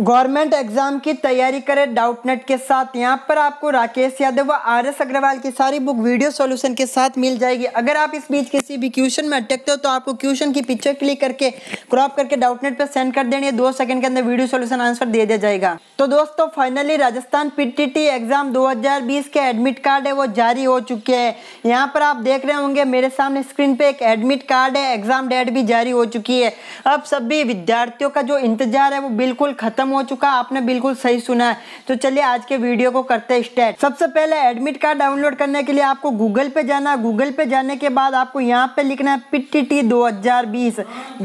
government exam की तैयारी करें डाउटनेट के साथ यहाँ पर आपको राकेश यादव व आर एस अग्रवाल की सारी बुक वीडियो सॉल्यूशन के साथ मिल जाएगी अगर आप इस बीच किसी भी क्वेश्चन में अटकते हो तो आपको क्वेश्चन की पिक्चर क्लिक करके क्रॉप करके डाउटनेट पर सेंड कर देनी है दो सेकंड के अंदर वीडियो सोल्यूशन आंसर दे दिया जाएगा तो दोस्तों फाइनली राजस्थान पीटीटी एग्जाम दो के एडमिट कार्ड है वो जारी हो चुके हैं यहाँ पर आप देख रहे होंगे मेरे सामने स्क्रीन पे एक एडमिट कार्ड है एग्जाम डेट भी जारी हो चुकी है अब सभी विद्यार्थियों का जो इंतजार है वो बिल्कुल खत्म खत्म हो चुका आपने बिल्कुल सही सुना है तो चलिए आज के वीडियो को करते हैं स्टार्ट सबसे पहले एडमिट कार्ड डाउनलोड करने के लिए आपको गूगल पे जाना है गूगल पे जाने के बाद आपको यहाँ पे लिखना है पी टी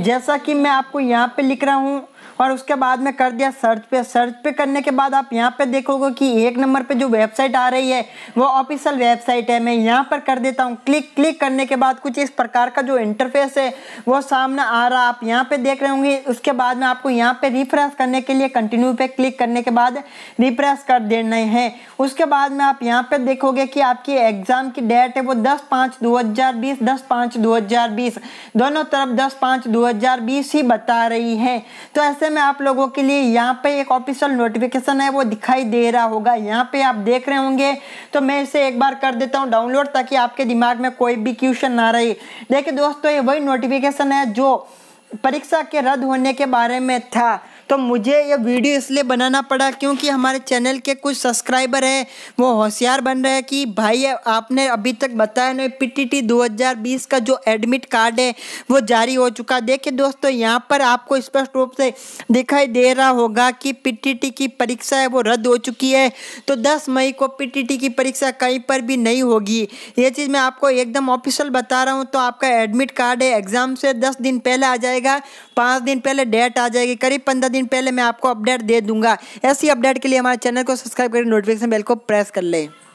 जैसा कि मैं आपको यहाँ पे लिख रहा हूँ और उसके बाद में कर दिया सर्च पे सर्च पे करने के बाद आप यहाँ पे देखोगे कि एक नंबर पे जो वेबसाइट आ रही है वो ऑफिशियल वेबसाइट है मैं यहाँ पर कर देता हूँ क्लिक क्लिक करने के बाद कुछ इस प्रकार का जो इंटरफेस है वो सामने आ रहा आप यहाँ पे देख रहे होंगे उसके बाद में आपको यहाँ पे रिफ्रेश करने के लिए कंटिन्यू पे क्लिक करने के बाद रिफ्रेश कर देना है उसके बाद में आप यहाँ पे देखोगे कि आपकी एग्ज़ाम की डेट है वो दस पाँच दो हज़ार बीस दस पाँच दो हज़ार बीस दोनों तरफ दस पाँच दो हज़ार बीस ही बता रही है तो ऐसे मैं आप लोगों के लिए यहाँ पे एक ऑफिशियल नोटिफिकेशन है वो दिखाई दे रहा होगा यहाँ पे आप देख रहे होंगे तो मैं इसे एक बार कर देता हूँ डाउनलोड ताकि आपके दिमाग में कोई भी क्वेश्चन ना रहे देखिए दोस्तों ये वही नोटिफिकेशन है जो परीक्षा के रद्द होने के बारे में था तो मुझे ये वीडियो इसलिए बनाना पड़ा क्योंकि हमारे चैनल के कुछ सब्सक्राइबर हैं वो होशियार बन रहे हैं कि भाई आपने अभी तक बताया नहीं टी टी का जो एडमिट कार्ड है वो जारी हो चुका देखिए दोस्तों यहाँ पर आपको स्पष्ट रूप से दिखाई दे रहा होगा कि पी की परीक्षा है वो रद्द हो चुकी है तो दस मई को पी की परीक्षा कहीं पर भी नहीं होगी ये चीज़ मैं आपको एकदम ऑफिशियल बता रहा हूँ तो आपका एडमिट कार्ड है एग्ज़ाम से दस दिन पहले आ जाएगा पाँच दिन पहले डेट आ जाएगी करीब पंद्रह दिन दिन पहले मैं आपको अपडेट दे दूंगा ऐसी अपडेट के लिए हमारे चैनल को सब्सक्राइब करें नोटिफिकेशन बेल को प्रेस कर लें